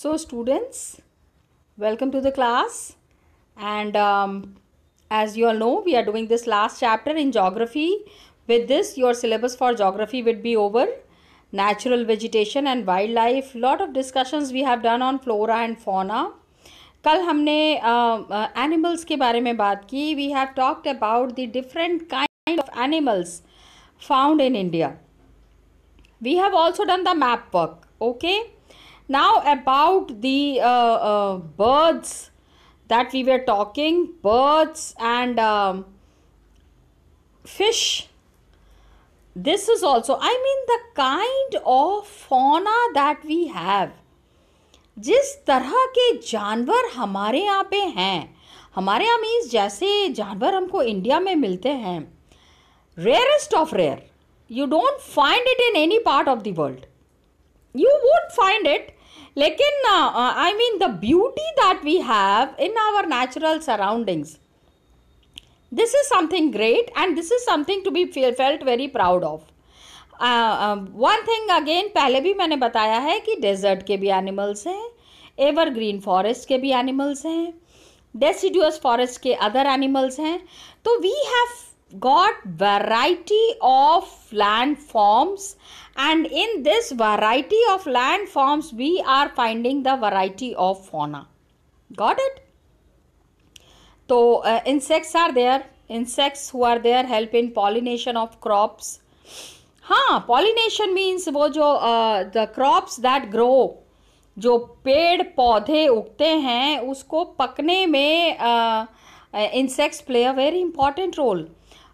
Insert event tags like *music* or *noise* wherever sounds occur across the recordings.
So students, welcome to the class and um, as you all know we are doing this last chapter in geography. With this your syllabus for geography would be over. Natural vegetation and wildlife, lot of discussions we have done on flora and fauna. कल हमने animals के बारे में बात की we have talked about the different kind of animals found in India we have also done the map work okay now about the uh, uh, birds that we were talking birds and um, fish this is also i mean the kind of fauna that we have जिस तरह के जानवर हमारे यहाँ पे हैं हमारे यहाँ मीन्स जैसे जानवर हमको इंडिया में मिलते हैं rarest of rare you don't find it in any part of the world you won't find it लेकिन I mean the beauty that we have in our natural surroundings is something great and this is something to be feel felt very proud of one thing again पहले भी मैंने बताया है कि desert के भी animals हैं एवर ग्रीन फॉरेस्ट के भी एनिमल्स हैं डेसीड्यूस फॉरेस्ट के अदर एनिमल्स हैं तो we have got variety of land forms and in this variety of land forms we are finding the variety of fauna got it so uh, insects are there insects who are there help in pollination of crops ha huh, pollination means wo jo uh, the crops that grow जो पेड़ पौधे उगते हैं उसको पकने में insects play a very important role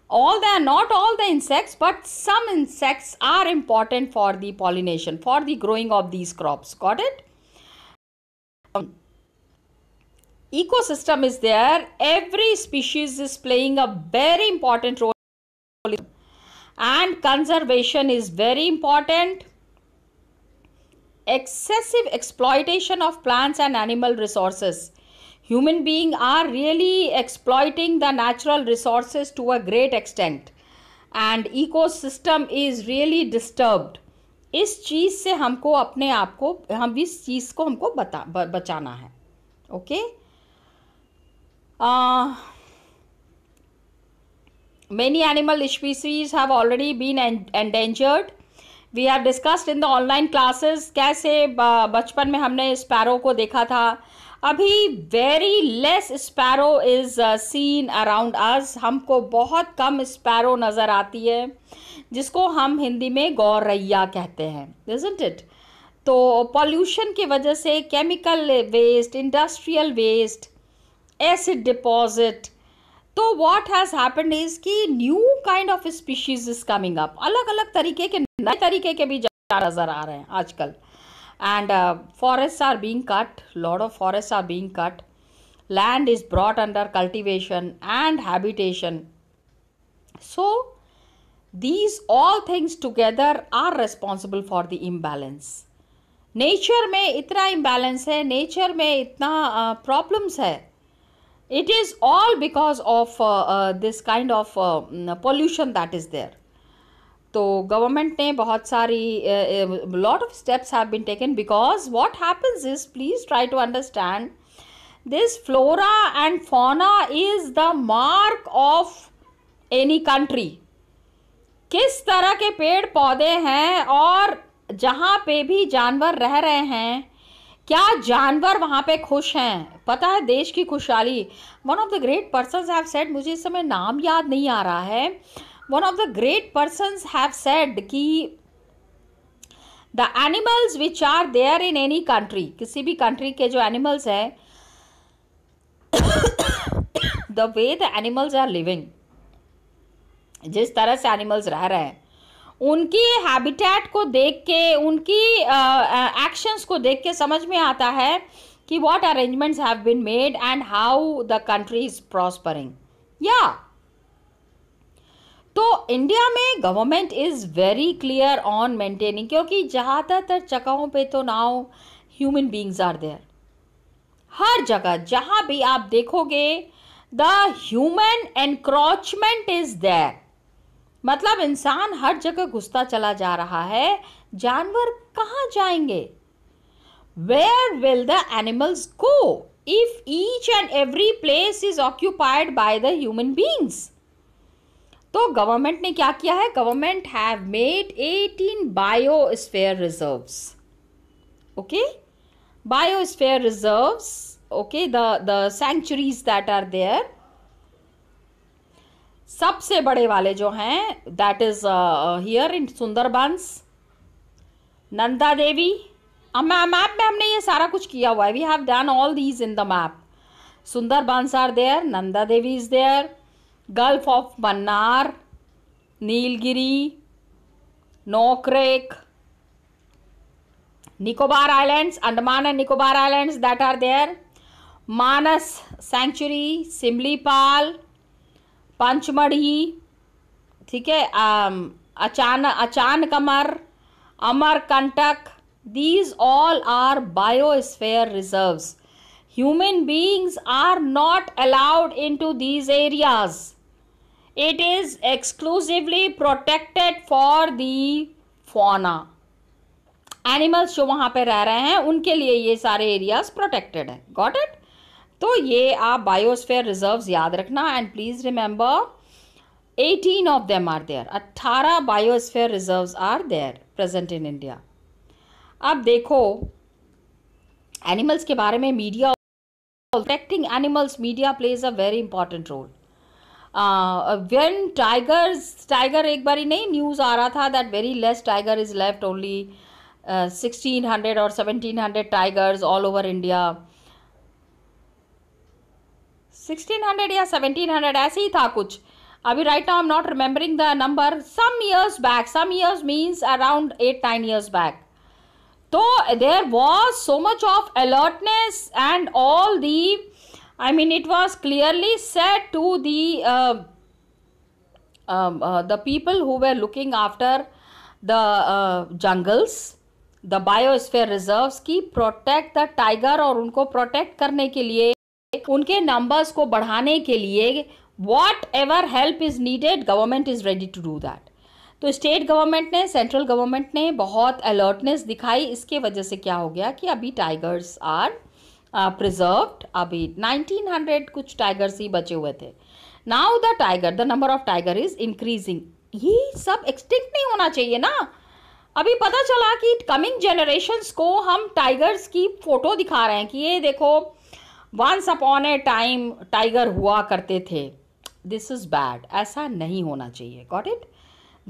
all the not all the insects but some insects are important for the pollination for the growing of these crops got it um, ecosystem is there every species is playing a very important role and conservation is very important excessive exploitation of plants and animal resources human being are really exploiting the natural resources to a great extent and ecosystem is really disturbed इस चीज़ से हमको अपने आप को हम इस चीज़ को हमको बता ब, बचाना है okay many animal species have already been endangered we have discussed in the online classes कैसे बचपन में हमने स्पैरो को देखा था अभी very less sparrow is seen around us हमको बहुत कम स्पैरो नज़र आती है जिसको हम हिंदी में गौरैया कहते हैं इजंट इट तो पॉल्यूशन की वजह से chemical waste industrial waste acid deposit तो वॉट हैज़ हैपन इज की new kind of species is coming up अलग अलग तरीके के नए तरीके के भी नज़र आ रहे हैं आजकल and forest are being cut lot of forest are being cut land is brought under cultivation and habitation so these all things together are responsible for the imbalance nature में इतना इम्बैलेंस है नेचर में इतना problems uh, है it is all because of uh, uh, this kind of uh, mm, pollution that is there तो government ने बहुत सारी lot of steps have been taken because what happens is please try to understand this flora and fauna is the mark of any country किस तरह के पेड़ पौधे हैं और जहाँ पे भी जानवर रह रहे हैं क्या जानवर वहाँ पे खुश हैं पता है देश की खुशहाली one of the great person have said मुझे इस समय नाम याद नहीं आ रहा है one of the great person have said कि the animals which are there in any country किसी भी कंट्री के जो एनिमल्स हैं the way the animals are living जिस तरह से एनिमल्स रह रहे हैं उनकी हैबिटेट को देख के उनकी एक्शंस को देख के समझ में आता है कि what arrangements have been made and how the country is prospering या तो इंडिया में government is very clear on maintaining क्योंकि ज़्यादातर जगहों पे तो now human beings are there हर जगह जहां भी आप देखोगे the human encroachment is there मतलब इंसान हर जगह घुसता चला जा रहा है जानवर कहाँ जाएंगे where will the animals go if each and every place is occupied by the human beings तो गवर्नमेंट ने क्या किया है government have made 18 biosphere reserves okay biosphere reserves okay the the that are there सबसे बड़े वाले जो हैं that is here in Sundarbans Nanda Devi map में हमने ये सारा कुछ किया हुआ है we have done all these in the map सुंदर Sundarbans are there Nanda Devi is there gulf of Mannar Nilgiri Nokrek Nicobar islands Andaman and Nicobar islands that are there Manas sanctuary Similipal Pachmarhi ठीक है um, अचान Achanakmar Amarkantak these all are biosphere reserves human beings are not allowed in to these areas it is exclusively protected for the fauna animals जो वहाँ पर रह रहे हैं उनके लिए ये सारे एरियाज प्रोटेक्टेड है गॉट इट तो ये आप बायोस्फेयर रिजर्व्स याद रखना and please remember 18 of them are there 18 biosphere reserve are there present in India अब देखो एनिमल्स के बारे में media protecting animals media plays a very important role when tigers tiger एक बार ही नहीं न्यूज़ आ रहा था that very less tiger is left only sixteen hundred और seventeen hundred tigers all over India sixteen hundred या सेवनटीन हंड्रेड ऐसे ही था कुछ अभी right now am not remembering the number some years back some years means around eight nine years back तो there was so much of alertness and all the I mean it was clearly set to the the people who were looking after the jungles the biosphere reserve की protect the tiger और उनको protect करने के लिए उनके numbers को बढ़ाने के लिए whatever help is needed government is ready to do that तो स्टेट गवर्नमेंट ने सेंट्रल गवर्नमेंट ने बहुत अलर्टनेस दिखाई इसके वजह से क्या हो गया कि अभी टाइगर्स आर प्रिजर्व्ड अभी 1900 कुछ टाइगर्स ही बचे हुए थे now the tiger the number of tiger is increasing ये सब एक्सटिंक्ट नहीं होना चाहिए ना अभी पता चला कि कमिंग जनरेशन्स को हम टाइगर्स की फ़ोटो दिखा रहे हैं कि ये देखो once upon a time tiger हुआ करते थे दिस इज़ बैड ऐसा नहीं होना चाहिए गॉट इट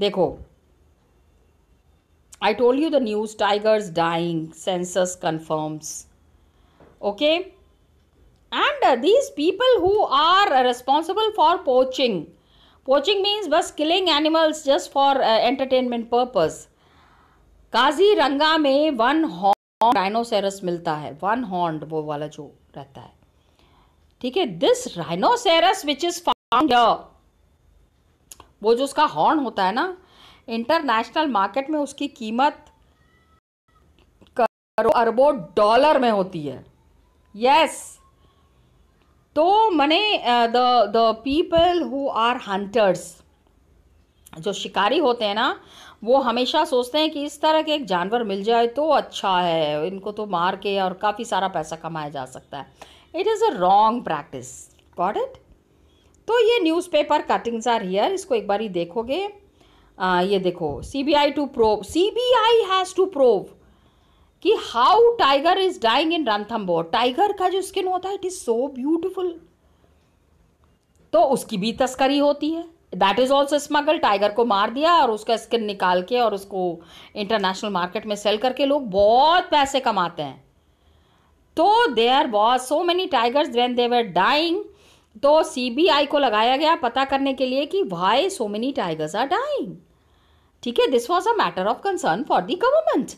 देखो I told you the news tigers dying census confirms okay and these people who are responsible for poaching poaching means बस killing animals just for entertainment purpose Kaziranga में one हॉ rhinoceros मिलता है one horn वो वाला जो रहता है ठीक है this rhinoceros which is found वो जो उसका हॉर्न होता है ना इंटरनेशनल मार्केट में उसकी कीमत करो अरबों डॉलर में होती है यस तो मने the the people who are hunters जो शिकारी होते हैं ना वो हमेशा सोचते हैं कि इस तरह के एक जानवर मिल जाए तो अच्छा है इनको तो मार के और काफ़ी सारा पैसा कमाया जा सकता है it is a wrong practice got it तो ये न्यूज़पेपर कटिंग्स आर हियर इसको एक बार ही देखोगे आ, ये देखो C B I to prove C B I has to prove कि how tiger is dying in Ranthambore tiger का जो स्किन होता है इट इज़ सो ब्यूटिफुल तो उसकी भी तस्करी होती है that is also smuggle tiger को मार दिया और उसका स्किन निकाल के और उसको इंटरनेशनल मार्केट में सेल करके लोग बहुत पैसे कमाते हैं तो there was so many tigers when they were dying तो सीबीआई को लगाया गया पता करने के लिए कि why so many tigers are dying ठीक है this was a matter of concern for the government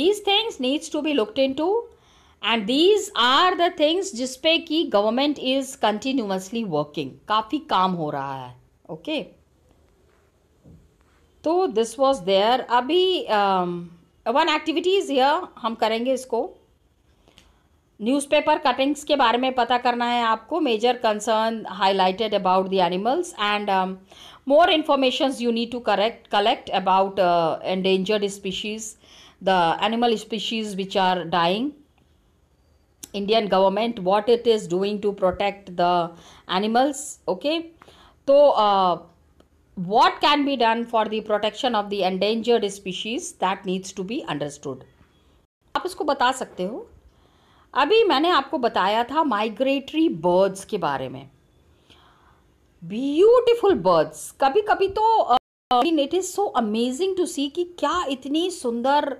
these things needs to be looked in to and these are the things जिसपे कि गवर्नमेंट इज कंटिन्यूसली वर्किंग काफ़ी काम हो रहा है okay तो दिस वॉज देयर अभी वन एक्टिविटीज़ यह हम करेंगे इसको न्यूज़पेपर कटिंग्स के बारे में पता करना है आपको major concern highlighted about the animals and more informations you need to correct collect about endangered species the animal species which are dying Indian government what it is doing to protect the animals okay तो what can be done for the protection of the endangered species that needs to be understood आप इसको बता सकते हो अभी मैंने आपको बताया था माइग्रेटरी बर्ड्स के बारे में ब्यूटिफुल बर्ड्स कभी कभी तो it is so amazing to see कि क्या इतनी सुंदर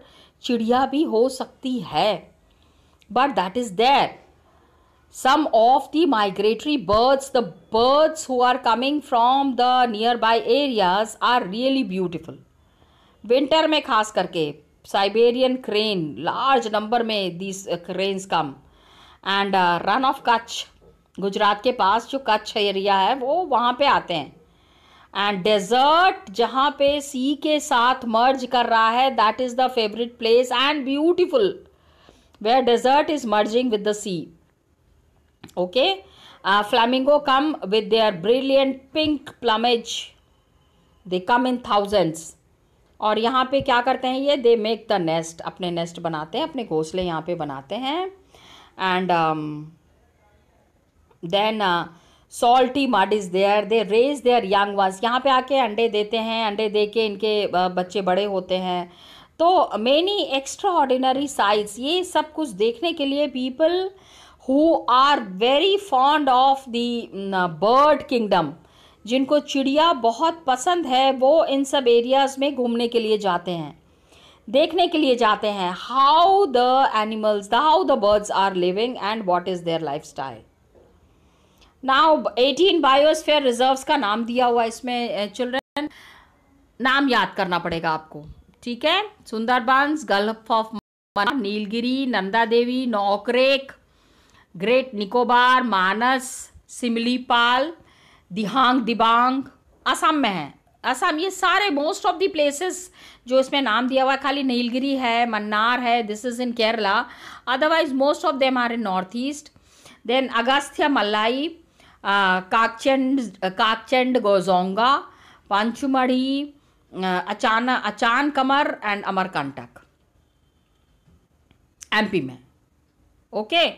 चिड़िया भी हो सकती है but that is there some of the migratory birds the birds who are coming from the nearby areas are really beautiful winter में खास करके साइबेरियन क्रेन लार्ज नंबर में these cranes come and run of Kutch Gujarat के पास जो Kutch area है वो वहाँ पे आते हैं एंड डेजर्ट जहाँ पे सी के साथ मर्ज कर रहा है that is the favourite place and beautiful where desert is merging with the sea okay uh, flamingo come with their brilliant pink plumage they come in thousands और यहाँ पे क्या करते हैं ये दे मेक द नेस्ट अपने nest बनाते हैं अपने घोंसले यहाँ पे बनाते हैं and then salty mud is there they raise their young ones यहाँ पे आके अंडे देते हैं अंडे देके इनके बच्चे बड़े होते हैं तो मैनी एक्स्ट्रा ऑर्डिनरी साइट्स ये सब कुछ देखने के लिए people who are very fond of the bird kingdom जिनको चिड़िया बहुत पसंद है वो इन सब एरियाज़ में घूमने के लिए जाते हैं देखने के लिए जाते हैं how the animals the how the birds are living and what is their life style now eighteen biosphere reserves का नाम दिया हुआ इसमें चिल्ड्रेन eh, नाम याद करना पड़ेगा आपको ठीक है Sundarbans gulf of Nilgiri Nanda Devi Nokrek great Nicobar Manas Similipal Dihang Dibang Assam में है असम ये सारे मोस्ट ऑफ दी प्लेसेस जो इसमें नाम दिया हुआ खाली नीलगिरी है मन्नार है this is in Kerala otherwise most of them are in north east then Agasthyamalai काकचंड काकचंड गोजोंगा पंचमढ़ी अचाना Achanakmar and Amarkantak MP में ओके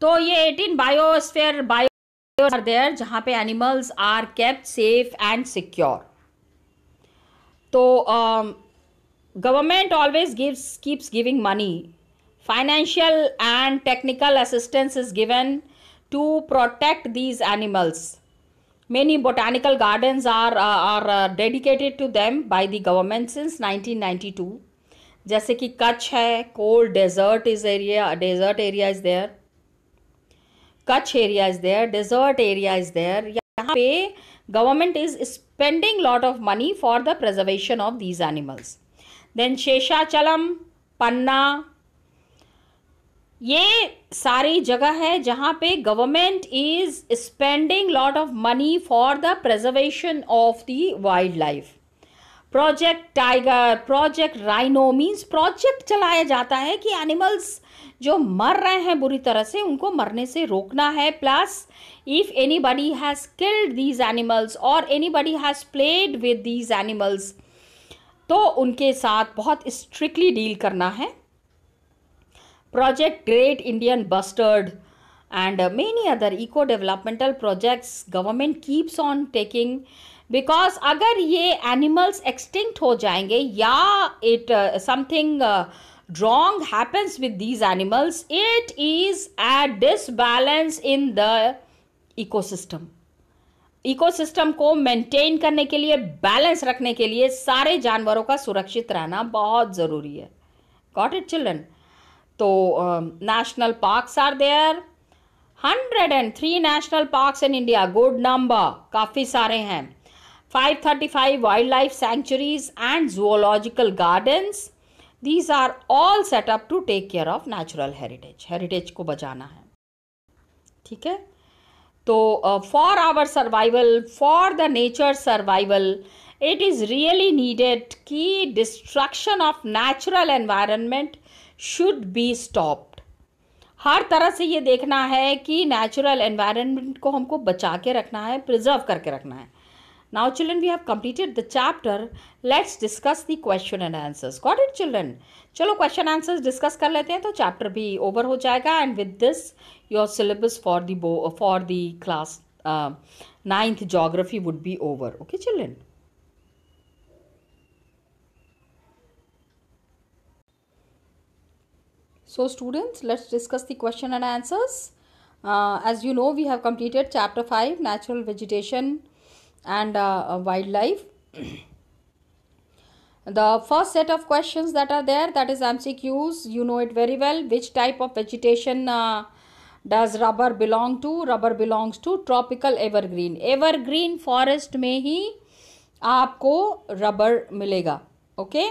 तो ये 18 बायोस्फेयर बायो आर देयर जहां पे animals are kept safe and secure तो government always gives keeps giving money financial and technical assistance is given to protect these animals many botanical gardens are uh, are uh, dedicated to them by the government since 1992 jaise ki kutch hai cold desert is area desert area is there kutch area is there desert area is there yahan pe government is spending lot of money for the preservation of these animals then sheshachalam panna ये सारी जगह है जहाँ पे government is spending lot of money for the preservation of the wild life project tiger project rhino means project चलाया जाता है कि एनिमल्स जो मर रहे हैं बुरी तरह से उनको मरने से रोकना है plus if anybody has killed these animals और anybody has played with these animals तो उनके साथ बहुत स्ट्रिक्टली डील करना है Project Great Indian Bustard and uh, many other eco-developmental projects government keeps on taking because अगर ये animals extinct हो जाएंगे या it something wrong happens with these animals it is at disbalance in the eco eco ecosystem को maintain करने के लिए balance रखने के लिए सारे जानवरों का सुरक्षित रहना बहुत ज़रूरी है गॉट इट चिल्ड्रन तो national parks are there hundred and three national parks in India good number काफ़ी सारे हैं five thirty five wild life sanctuaries and zoological gardens these are all set up to take care of natural heritage heritage को बचाना है ठीक है तो for our survival for the nature survival it is really needed की destruction of natural environment should be stopped हर तरह से ये देखना है कि नेचुरल एनवायरनमेंट को हमको बचा के रखना है प्रिजर्व करके रखना है now children we have completed the chapter let's discuss the question and answers got it children चलो क्वेश्चन आंसर्स डिस्कस कर लेते हैं तो चैप्टर भी ओवर हो जाएगा and with this your syllabus for the for the class ninth geography would be over okay children So students, let's discuss the question and answers. Uh, as you know, we have completed chapter 5, Natural Vegetation and uh, uh Wildlife. *clears throat* the first set of questions that are there, that is MCQs, you know it very well. Which type of vegetation uh, does rubber belong to? Rubber belongs to tropical evergreen. Evergreen forest में hi, आपको rubber मिलेगा okay?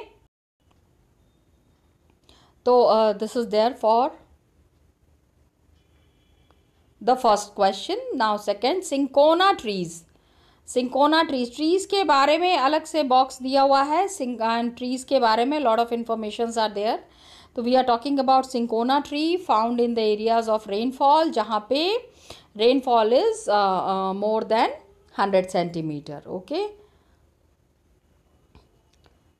तो this is there for the first question now second cinchona trees cinchona trees trees के बारे में अलग से box दिया हुआ है ट्रीज के बारे में lot of information are there तो we are talking about cinchona tree found in the areas of rainfall जहाँ पे rainfall is more than hundred centimetre okay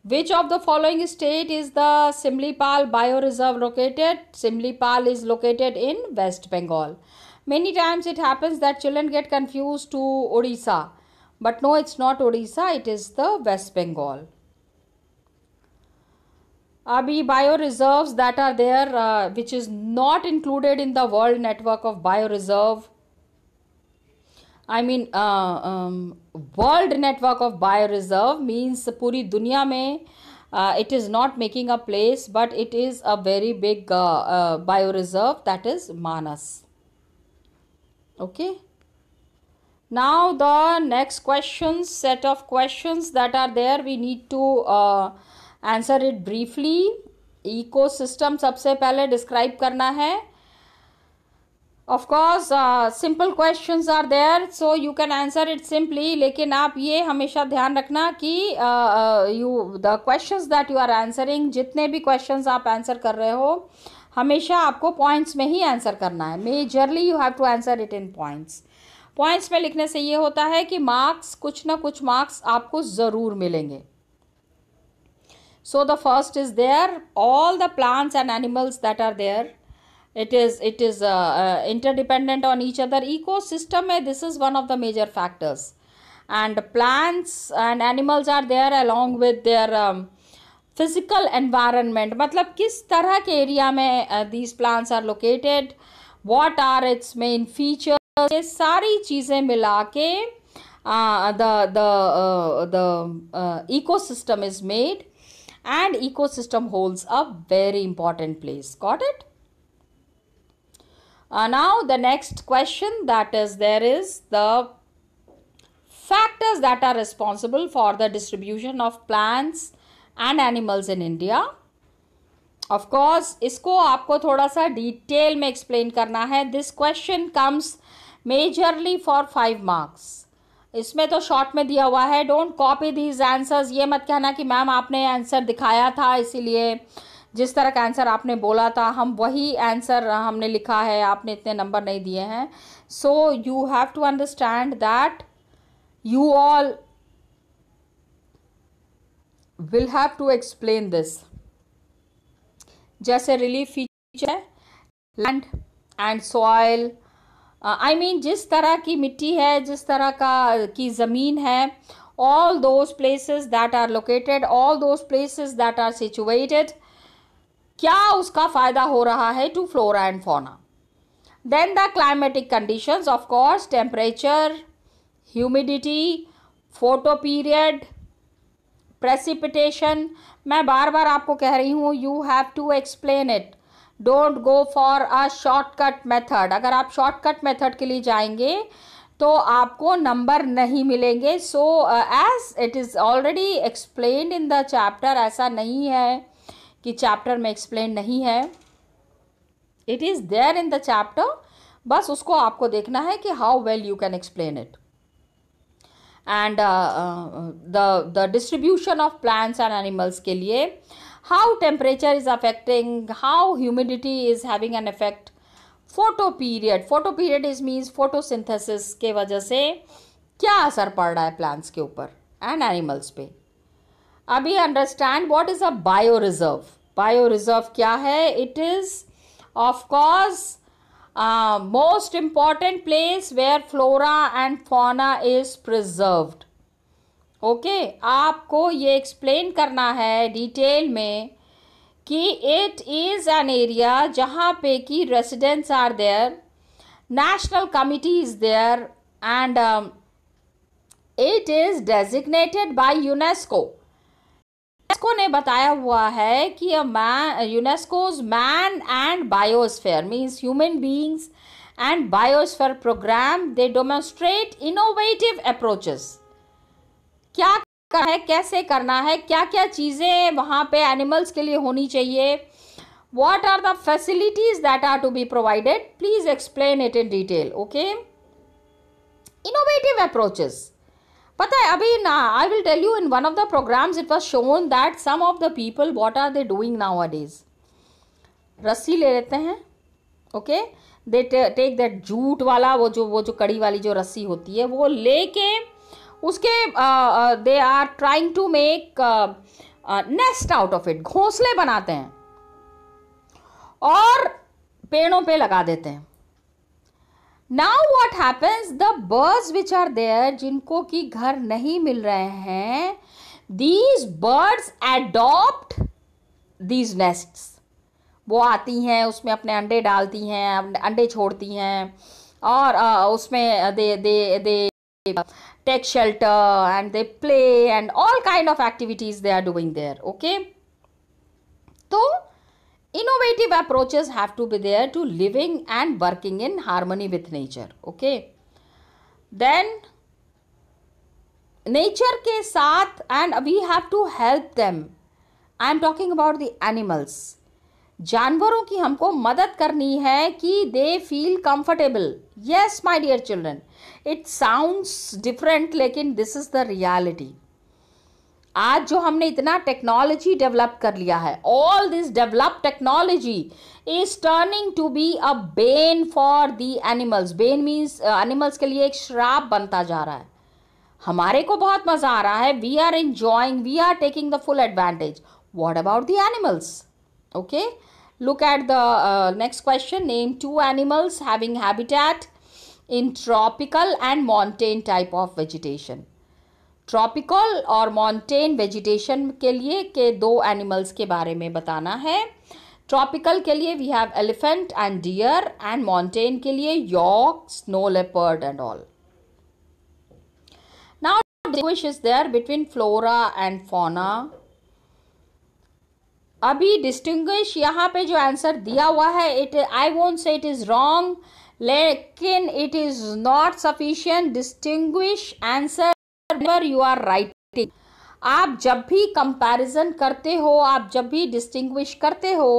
Which of the following state is the Simlipal Bioreserve located? Simlipal is located in West Bengal. Many times it happens that children get confused to Odisha. But no, it's not Odisha, it is the West Bengal. Abhi bioreserves that are there, uh, which is not included in the World Network of Bioreserve I mean world network of bio reserve means पूरी दुनिया में it is not making a place but it is a very big bio reserve that is Manas okay now the next question set of question that are there we need to answer it briefly ecosystem सबसे पहले describe करना है of course simple questions are there so you can answer it simply लेकिन आप ये हमेशा ध्यान रखना कि you the questions that you are answering जितने भी क्वेश्चंस आप आंसर कर रहे हो हमेशा आपको पॉइंट्स में ही आंसर करना है majorly you have to answer it in points points में लिखने से ये होता है कि मार्क्स कुछ ना कुछ मार्क्स आपको ज़रूर मिलेंगे so the first is there all the plants and animals that are there it is it is uh, uh, interdependent on each other ecosystem eh, this is one of the major factors and plants and animals are there along with their um, physical environment matlab kis tarah ke area uh, these plants are located what are its main features ye sari cheeze mila the the the ecosystem is made and ecosystem holds a very important place got it Uh, now the next question that is there is the factors that are responsible for the distribution of plants and animals in India. Of course, इसको आपको थोड़ा सा detail में explain करना है this question comes majorly for five marks इसमें तो short में दिया हुआ है डोंट कॉपी दीज आंसर्स ये मत कहना कि मैम आपने आंसर दिखाया था इसीलिए जिस तरह का आंसर आपने बोला था हम वही आंसर हमने लिखा है आपने इतने नंबर नहीं दिए हैं so you have to understand that you all will have to explain this जैसे रिलीफ फीचर है land and soil I mean जिस तरह की मिट्टी है जिस तरह का की ज़मीन है all those places that are located all those places that are situated क्या उसका फ़ायदा हो रहा है to flora and fauna then the climatic conditions of course temperature humidity photoperiod precipitation मैं बार बार आपको कह रही हूँ you have to explain it don't go for a shortcut method अगर आप शॉर्टकट मेथड के लिए जाएंगे तो आपको नंबर नहीं मिलेंगे so as it is already explain in the chapter ऐसा नहीं है कि चैप्टर में एक्सप्लेन नहीं है it is there in the chapter बस उसको आपको देखना है कि how well you can explain it and the the distribution of plants and animals के लिए how temperature is affecting how humidity is having an effect photoperiod photoperiod is means photosynthesis के वजह से क्या असर पड़ रहा है प्लांट्स के ऊपर एंड एनिमल्स पे अभी understand what is a bio reserve bio reserve क्या है it is of course most important place where flora and fauna is preserved okay आपको ये एक्सप्लेन करना है डिटेल में कि इट इज़ एन एरिया जहाँ पे कि residents are there national committee is there and it is designated by UNESCO UNESCO ने बताया हुआ है कि a man UNESCO's man and biosphere means human beings and biosphere programme they demonstrate innovative approaches क्या है कैसे करना है क्या क्या चीज़ें वहाँ पे एनिमल्स के लिए होनी चाहिए what are the facilities that are to be provided please explain it in detail okay innovative approaches पता है अभी ना I will tell you in one of the programmes it was shown that some of the people what are they doing nowadays रस्सी ले लेते हैं okay they take that jute वाला वो जो वो जो कड़ी वाली जो रस्सी होती है वो लेके उसके they are trying to make nest out of it घोंसले बनाते हैं और पेड़ों पे लगा देते हैं now what happens the birds which are there जिनको कि घर नहीं मिल रहे हैं these birds adopt these nests वो आती हैं उसमें अपने अंडे डालती हैं अंडे छोड़ती हैं और उसमें they they they take and and they play and all kind of activities they are doing there okay so तो innovative approaches have to be there to living and working in harmony with nature okay then nature के साथ and we have to help them I am talking about the animals जानवरों की हमको मदद करनी है कि they feel comfortable yes my dear children it sounds different लेकिन दिस इज द रियालिटी आज जो हमने इतना टेक्नोलॉजी डेवलप कर लिया है all this develop technology is turning to be a bane for the animals bane means animals के लिए एक श्राप बनता जा रहा है हमारे को बहुत मज़ा आ रहा है we are enjoying we are taking the full advantage what about the animals okay look at the next question name two animals having habitat in tropical and mountain type of vegetation tropical और mountain vegetation के लिए के दो animals के बारे में बताना है ट्रॉपिकल के लिए we have elephant and deer and mountain के लिए yak snow leopard and all now distinguish is there between flora and fauna अभी डिस्टिंग्विश यहाँ पे जो आंसर दिया हुआ है it I won't say it is wrong लेकिन it is not sufficient distinguish answer whenever you are writing आप जब भी कंपैरिजन करते हो आप जब भी डिस्टिंग्विश करते हो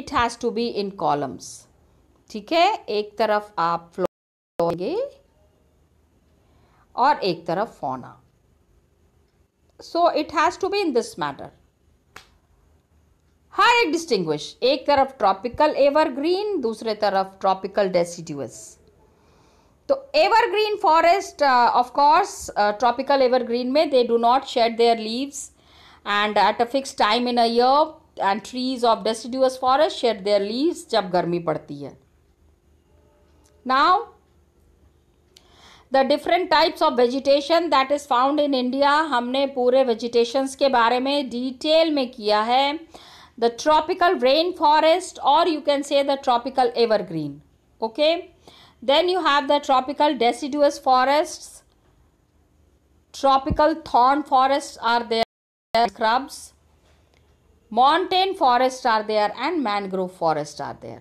it has to be in columns ठीक है एक तरफ आप फ्लोगे और एक तरफ fauna so it has to be in this matter हर एक डिस्टिंग्विश एक तरफ ट्रॉपिकल एवरग्रीन दूसरे तरफ ट्रॉपिकल डेसिड्यूस तो evergreen forest of course tropical evergreen में they do not shed their leaves and at a fix time in a year and trees of deciduous forest shed their leaves जब गर्मी पड़ती है now the different types of vegetation that is found in India हमने पूरे vegetations के बारे में detail में किया है द ट्रॉपिकल रेन फॉरेस्ट और you can say the tropical evergreen okay then you have the tropical deciduous forests tropical thorn forests are there scrubs mountain forests are there and mangrove forests are there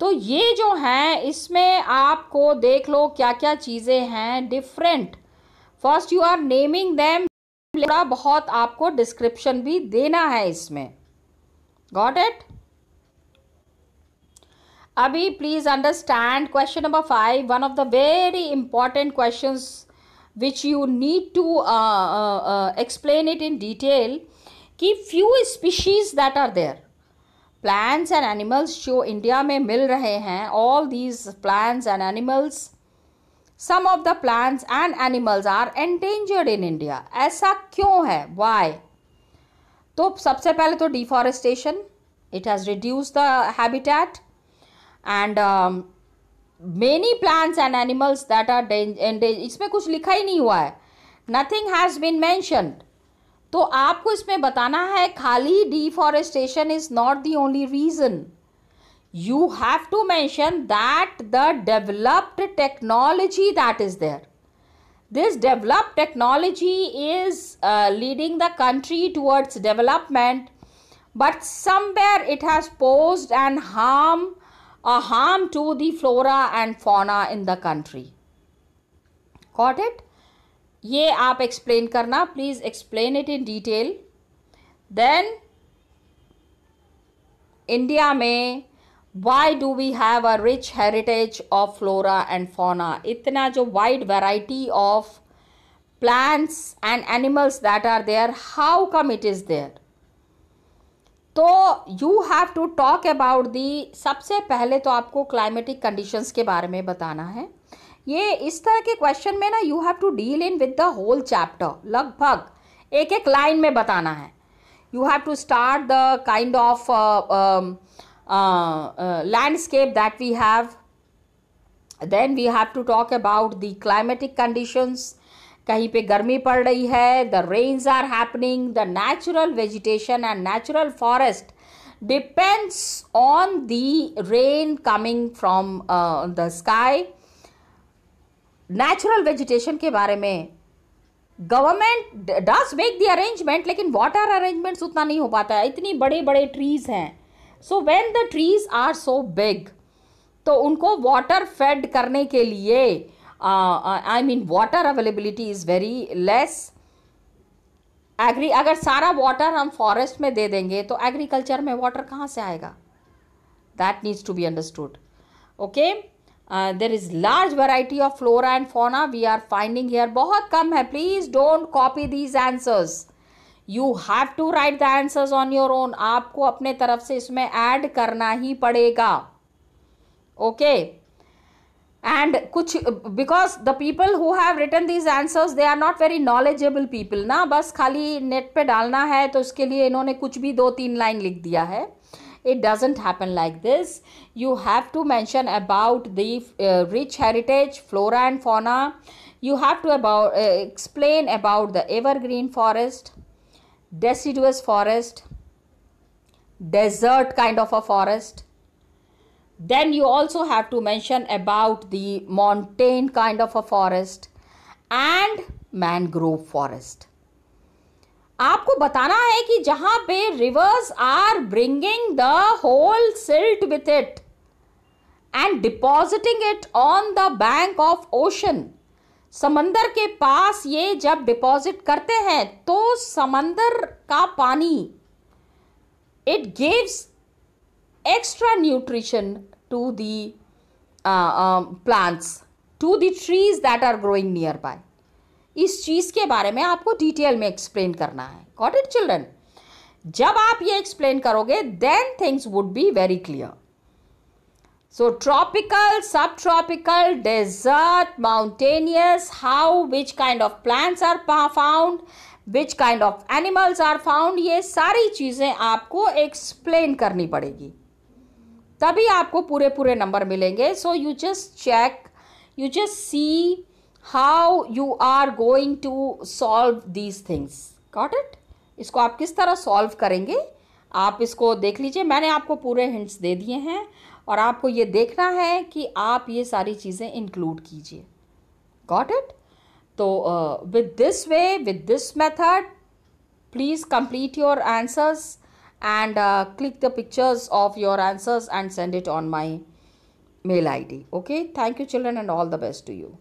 तो ये जो हैं इसमें आपको देख लो क्या क्या चीज़ें हैं different first you are naming them थोड़ा बहुत आपको डिस्क्रिप्शन भी देना है इसमें got it Abhi, please understand question number five, one of the very important questions which you need to uh, uh, uh, explain it in detail. Keep few species that are there. Plants and animals show India में mil rahe hain. all these plants and animals some of the plants and animals are endangered in India. Aisa क्यों hai? Why? So, सबसे पहले तो deforestation. It has reduced the habitat. And many plants and animals that are endangered इसमें कुछ लिखा ही नहीं हुआ है नथिंग हैज़ बीन मैंशनड तो आपको इसमें बताना है खाली deforestation is not the only reason you have to mention that the developed technology that is there this developed technology is uh, leading the country towards development but somewhere it has posed an harm a harm to the flora and fauna in the country. Got it? Ye aap explain karna. Please explain it in detail. Then, India mein, why do we have a rich heritage of flora and fauna? Itna jo wide variety of plants and animals that are there, how come it is there? तो you have to talk about the सबसे पहले तो आपको climatic conditions के बारे में बताना है ये इस तरह के क्वेश्चन में ना you have to deal in with the whole chapter लगभग एक एक लाइन में बताना है you have to start the kind of landscape that we have then we have to talk about the climatic conditions कहीं पे गर्मी पड़ रही है the rains are happening the natural vegetation and natural forest depends on the rain coming from the sky natural vegetation के बारे में government does make the arrangement लेकिन वाटर अरेंजमेंट्स उतना नहीं हो पाता है इतनी बड़े बड़े ट्रीज हैं so when the trees are so big तो उनको वाटर फेड करने के लिए I mean water availability is very less agree अगर सारा वाटर हम फॉरेस्ट में दे देंगे तो एग्रीकल्चर में वाटर कहाँ से आएगा that needs to be understood okay there is large variety of flora and fauna we are finding here बहुत कम है please don't copy these answers you have to write the answers on your own आपको अपने तरफ से इसमें add करना ही पड़ेगा ओके okay? and कुछ because the people who have written these answers they are not very knowledgeable people ना बस खाली नेट पे डालना है तो उसके लिए इन्होंने कुछ भी दो तीन लाइन लिख दिया है it doesn't happen like this you have to mention about the uh, rich heritage flora and fauna you have to about uh, explain about the evergreen forest deciduous forest desert kind of a forest then you also have to mention about the montane kind of a forest and mangrove forest आपको बताना है कि जहां पे rivers are bringing the whole silt with it and depositing it on the bank of ocean समंदर के पास ये जब डिपॉजिट करते हैं तो समंदर का पानी it gives extra nutrition to the uh, um, plants to the trees that are growing nearby इस चीज़ के बारे में आपको डिटेल में एक्सप्लेन करना है गॉट इट चिल्ड्रन जब आप ये एक्सप्लेन करोगे then things would be very clear so tropical subtropical desert mountainous how which kind of plants are found which kind of animals are found ये सारी चीज़ें आपको एक्सप्लेन करनी पड़ेगी तभी आपको पूरे पूरे नंबर मिलेंगे so you just check you just see how you are going to solve these things got it इसको आप किस तरह सॉल्व करेंगे आप इसको देख लीजिए मैंने आपको पूरे हिंट्स दे दिए हैं और आपको ये देखना है कि आप ये सारी चीज़ें इंक्लूड कीजिए गॉट इट तो with this way with this method please complete your answers and uh, click the pictures of your answers and send it on my mail id okay thank you children and all the best to you